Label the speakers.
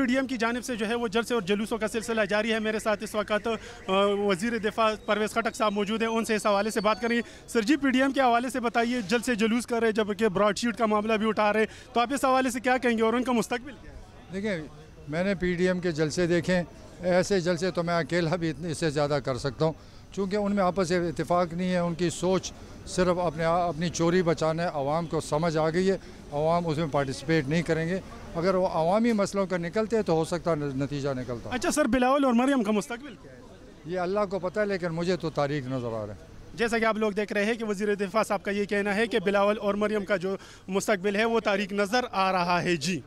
Speaker 1: PDM की जानब से जो है वो जलसे और जलूसों का सिलसिला जारी है मेरे साथ इस वक्त वजीर दिफा परवेज़ खटक साहब मौजूद हैं उनसे इस हवाले से बात करेंगे सर जी पी के हवाले से बताइए जल से जलूस कर रहे जबकि ब्रॉडशीट का मामला भी उठा रहे तो आप इस हवाले से क्या कहेंगे और उनका मुस्तबिल
Speaker 2: देखिए मैंने पीडीएम के जलसे देखे ऐसे जलसे तो मैं अकेला भी इतने इससे ज़्यादा कर सकता हूँ चूँकि उनमें आपस में इतफाक़ नहीं है उनकी सोच सिर्फ अपने अपनी चोरी बचाने आवाम को समझ आ गई है आवाम उसमें पार्टिसिपेट नहीं करेंगे अगर वो अवामी मसलों का निकलते हैं तो हो सकता नतीजा निकलता
Speaker 1: अच्छा सर बिलावल और मरियम का मुस्तबिल क्या है ये अल्लाह को पता है लेकिन मुझे तो तारीख नज़र आ रहा है जैसा कि आप लोग देख रहे हैं कि वजीर दिफा साहब का ये कहना है कि बिलावल और मरियम का जो मुस्तबिल है वो तारीख नज़र आ रहा है जी